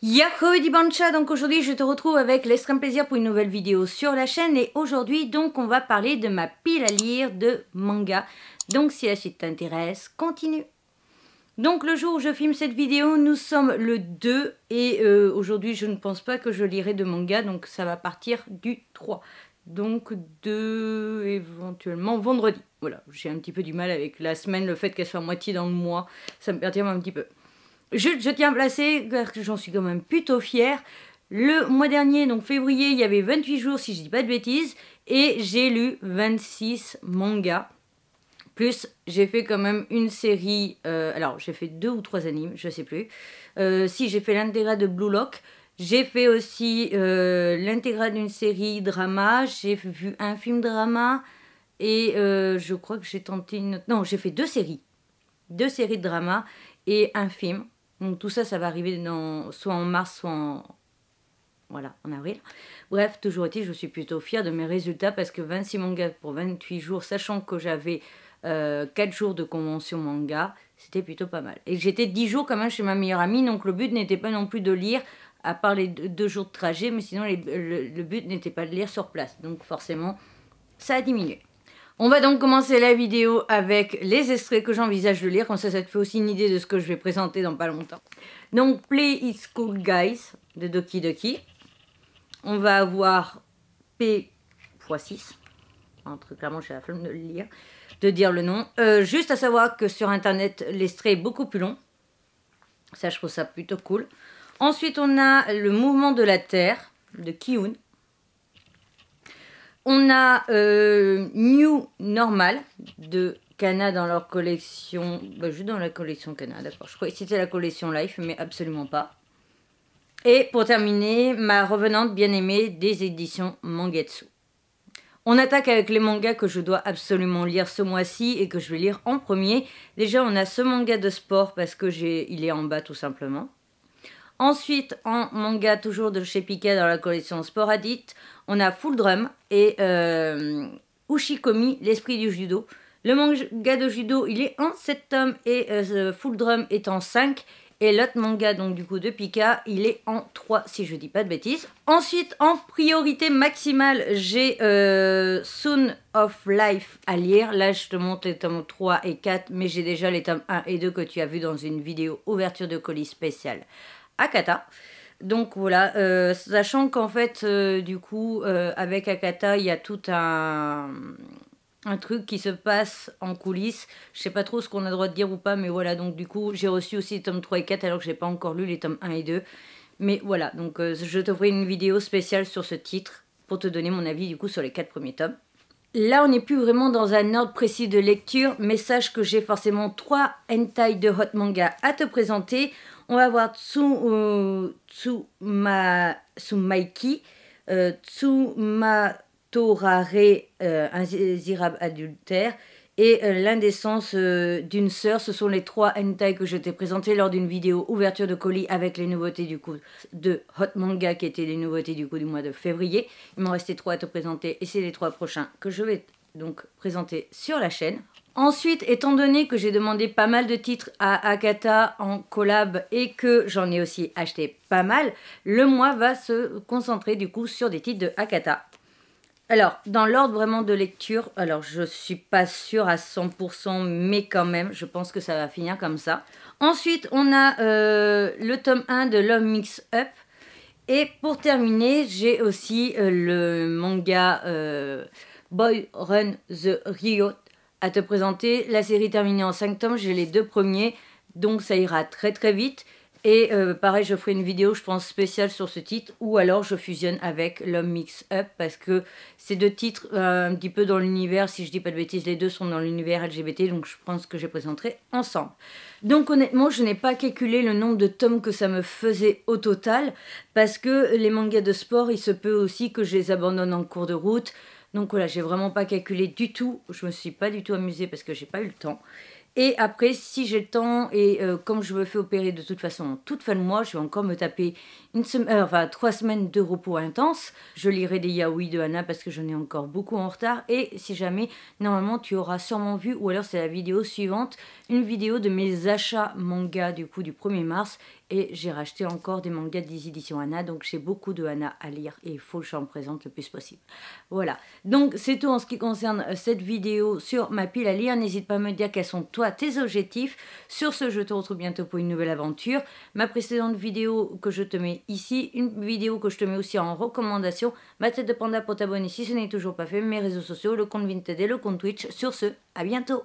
Yahoo Dibancha, donc aujourd'hui je te retrouve avec l'extrême plaisir pour une nouvelle vidéo sur la chaîne et aujourd'hui donc on va parler de ma pile à lire de manga. Donc si la suite t'intéresse, continue donc le jour où je filme cette vidéo, nous sommes le 2 et euh, aujourd'hui je ne pense pas que je lirai de manga, donc ça va partir du 3. Donc 2 éventuellement vendredi. Voilà, j'ai un petit peu du mal avec la semaine, le fait qu'elle soit moitié dans le mois, ça me perturbe un petit peu je, tiens à placer, car j'en suis quand même plutôt fière. Le mois dernier, donc février, il y avait 28 jours, si je dis pas de bêtises, et j'ai lu 26 mangas. Plus, j'ai fait quand même une série. Euh, alors, j'ai fait deux ou trois animes, je sais plus. Euh, si, j'ai fait l'intégrale de Blue Lock. J'ai fait aussi euh, l'intégrale d'une série drama. J'ai vu un film drama. Et euh, je crois que j'ai tenté une. Non, j'ai fait deux séries. Deux séries de drama et un film. Donc tout ça, ça va arriver dans, soit en mars, soit en, voilà, en avril. Bref, toujours été, je suis plutôt fière de mes résultats parce que 26 mangas pour 28 jours, sachant que j'avais euh, quatre 4 jours de convention manga, c'était plutôt pas mal. Et j'étais 10 jours quand même chez ma meilleure amie, donc le but n'était pas non plus de lire, à part les deux, jours de trajet, mais sinon le, but n'était pas de lire sur place. Donc forcément, ça a diminué. On va donc commencer la vidéo avec les extraits que j'envisage de lire, comme ça ça te fait aussi une idée de ce que je vais présenter dans pas longtemps. Donc Play It's Cool Guys de Doki Doki. On va avoir P x 6. Entre clairement j'ai la flemme de le lire, de dire le nom. Euh, juste à savoir que sur internet l'extrait est beaucoup plus long. Ça je trouve ça plutôt cool. Ensuite on a Le Mouvement de la Terre de Kiun. On a euh, New Normal de Kana dans leur collection. Bah, juste dans la collection Kana d'accord. Je croyais que c'était la collection Life, mais absolument pas. Et pour terminer, ma revenante bien-aimée des éditions Mangetsu. On attaque avec les mangas que je dois absolument lire ce mois-ci et que je vais lire en premier. Déjà, on a ce manga de sport parce que j'ai, il est en bas tout simplement. Ensuite, en manga toujours de chez Pika, dans la collection Sporadite, on a Full Drum et euh, Ushikomi, l'esprit du judo. Le manga de judo, il est en 7 tomes et euh, Full Drum est en 5. Et l'autre manga, donc du coup de Pika, il est en 3, si je dis pas de bêtises. Ensuite, en priorité maximale, j'ai euh, Soon of Life à lire. Là, je te montre les tomes 3 et 4, mais j'ai déjà les tomes 1 et 2 que tu as vu dans une vidéo ouverture de colis spéciale. Akata. Donc voilà, euh, sachant qu'en fait, euh, du coup, euh, avec Akata, il y a tout un, truc qui se passe en coulisses. Je sais pas trop ce qu'on a le droit de dire ou pas, mais voilà, donc du coup, j'ai reçu aussi les tomes 3 et 4 alors que j'ai pas encore lu les tomes 1 et 2. Mais voilà, donc je te une vidéo spéciale sur ce titre pour te donner mon avis du coup sur les quatre premiers tomes. Là, on n'est plus vraiment dans un ordre précis de lecture, mais sache que j'ai forcément trois hentai de hot manga à te présenter. On va voir Tsu, euh, Tsuma, euh, Tsumaiki, Tsuma torare, euh, zirabe adultère, et euh, l'indécence euh, d'une sœur. Ce sont les trois hentai que je t'ai présentés lors d'une vidéo ouverture de colis avec les nouveautés du coup de Hot Manga qui étaient les nouveautés du coup du mois de février. Il m'en restait trois à te présenter et c'est les trois prochains que je vais donc présenter sur la chaîne. Ensuite, étant donné que j'ai demandé pas mal de titres à Akata en collab et que j'en ai aussi acheté pas mal, le mois va se concentrer du coup sur des titres de Akata. Alors, dans l'ordre vraiment de lecture, alors je ne suis pas sûre à 100%, mais quand même, je pense que ça va finir comme ça. Ensuite, on a euh, le tome 1 de Love Mix Up. Et pour terminer, j'ai aussi euh, le manga euh, Boy Run the Riot à te présenter. La série terminée en 5 tomes, j'ai les deux premiers, donc ça ira très très vite. Et euh, pareil, je ferai une vidéo, je pense, spéciale sur ce titre, ou alors je fusionne avec l'homme mix up, parce que ces deux titres, euh, un petit peu dans l'univers, si je dis pas de bêtises, les deux sont dans l'univers LGBT, donc je pense que j'ai présenté ensemble. Donc honnêtement, je n'ai pas calculé le nombre de tomes que ça me faisait au total, parce que les mangas de sport, il se peut aussi que je les abandonne en cours de route. Donc voilà, j'ai vraiment pas calculé du tout, je me suis pas du tout amusée parce que j'ai pas eu le temps. Et après, si j'ai le temps, et euh, comme je me fais opérer de toute façon toute fin de mois, je vais encore me taper une semaine, euh, trois semaines de repos intense. Je lirai des yaouis de Anna parce que j'en ai encore beaucoup en retard. Et si jamais, normalement, tu auras sûrement vu, ou alors c'est la vidéo suivante, une vidéo de mes achats manga du coup du 1er mars. Et j'ai racheté encore des mangas des éditions Anna, donc j'ai beaucoup de Anna à lire et il faut que j'en présente le plus possible. Voilà, donc c'est tout en ce qui concerne euh, cette vidéo sur ma pile à lire. N'hésite pas à me dire quels sont toi tes objectifs. Sur ce, je te retrouve bientôt pour une nouvelle aventure. Ma précédente vidéo que je te mets ici, une vidéo que je te mets aussi en recommandation, ma tête de panda pour t'abonner si ce n'est toujours pas fait, mes réseaux sociaux, le compte Vinted et le compte Twitch. Sur ce, à bientôt